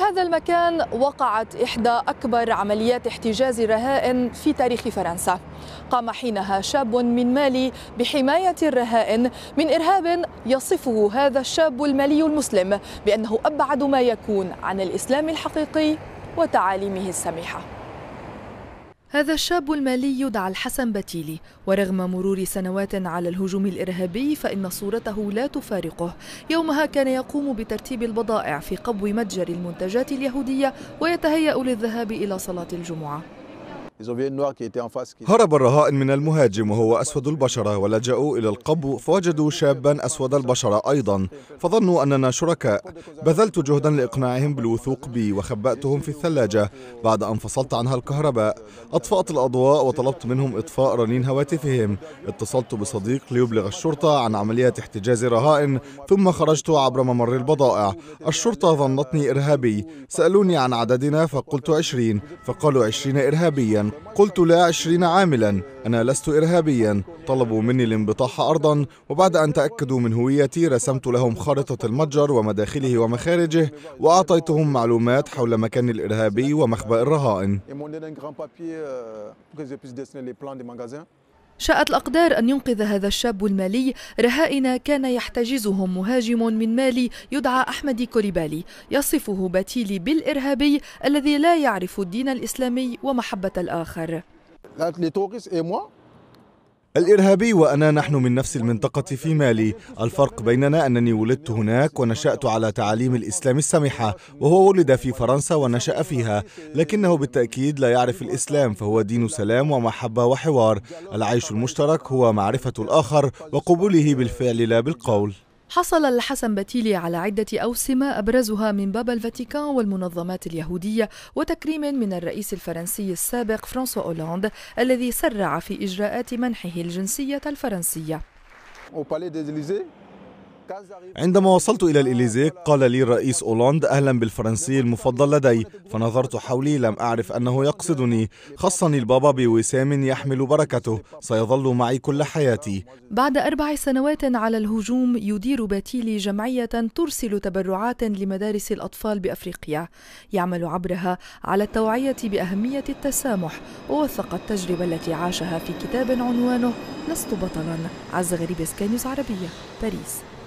في هذا المكان وقعت إحدى أكبر عمليات احتجاز الرهائن في تاريخ فرنسا قام حينها شاب من مالي بحماية الرهائن من إرهاب يصفه هذا الشاب المالي المسلم بأنه أبعد ما يكون عن الإسلام الحقيقي وتعاليمه السميحه هذا الشاب المالي يدعى الحسن بتيلي ورغم مرور سنوات على الهجوم الإرهابي فإن صورته لا تفارقه يومها كان يقوم بترتيب البضائع في قبو متجر المنتجات اليهودية ويتهيأ للذهاب إلى صلاة الجمعة هرب الرهائن من المهاجم وهو أسود البشرة ولجأوا إلى القبو فوجدوا شابا أسود البشرة أيضا فظنوا أننا شركاء بذلت جهدا لإقناعهم بالوثوق بي وخبأتهم في الثلاجة بعد أن فصلت عنها الكهرباء أطفأت الأضواء وطلبت منهم إطفاء رنين هواتفهم اتصلت بصديق ليبلغ الشرطة عن عملية احتجاز رهائن ثم خرجت عبر ممر البضائع الشرطة ظنتني إرهابي سألوني عن عددنا فقلت عشرين فقالوا عشرين إرهابيا قلت لا عشرين عاملا أنا لست إرهابيا طلبوا مني الانبطاح أرضا وبعد أن تأكدوا من هويتي رسمت لهم خارطة المتجر ومداخله ومخارجه وأعطيتهم معلومات حول مكان الإرهابي ومخبأ الرهائن شاءت الأقدار أن ينقذ هذا الشاب المالي رهائن كان يحتجزهم مهاجم من مالي يدعى أحمد كوريبالي يصفه باتيلي بالإرهابي الذي لا يعرف الدين الإسلامي ومحبة الآخر الإرهابي وأنا نحن من نفس المنطقة في مالي الفرق بيننا أنني ولدت هناك ونشأت على تعاليم الإسلام السمحة وهو ولد في فرنسا ونشأ فيها لكنه بالتأكيد لا يعرف الإسلام فهو دين سلام ومحبة وحوار العيش المشترك هو معرفة الآخر وقبوله بالفعل لا بالقول حصل الحسن بتيلي على عدة أوسمة أبرزها من باب الفاتيكان والمنظمات اليهودية وتكريم من الرئيس الفرنسي السابق فرانسوا أولاند الذي سرع في إجراءات منحه الجنسية الفرنسية. عندما وصلت إلى الإليزي قال لي الرئيس أولاند أهلا بالفرنسي المفضل لدي فنظرت حولي لم أعرف أنه يقصدني خصني البابا بوسام يحمل بركته سيظل معي كل حياتي بعد أربع سنوات على الهجوم يدير باتيلي جمعية ترسل تبرعات لمدارس الأطفال بأفريقيا يعمل عبرها على التوعية بأهمية التسامح ووثق التجربة التي عاشها في كتاب عنوانه لست بطلا عز غريب سكانيوس عربية باريس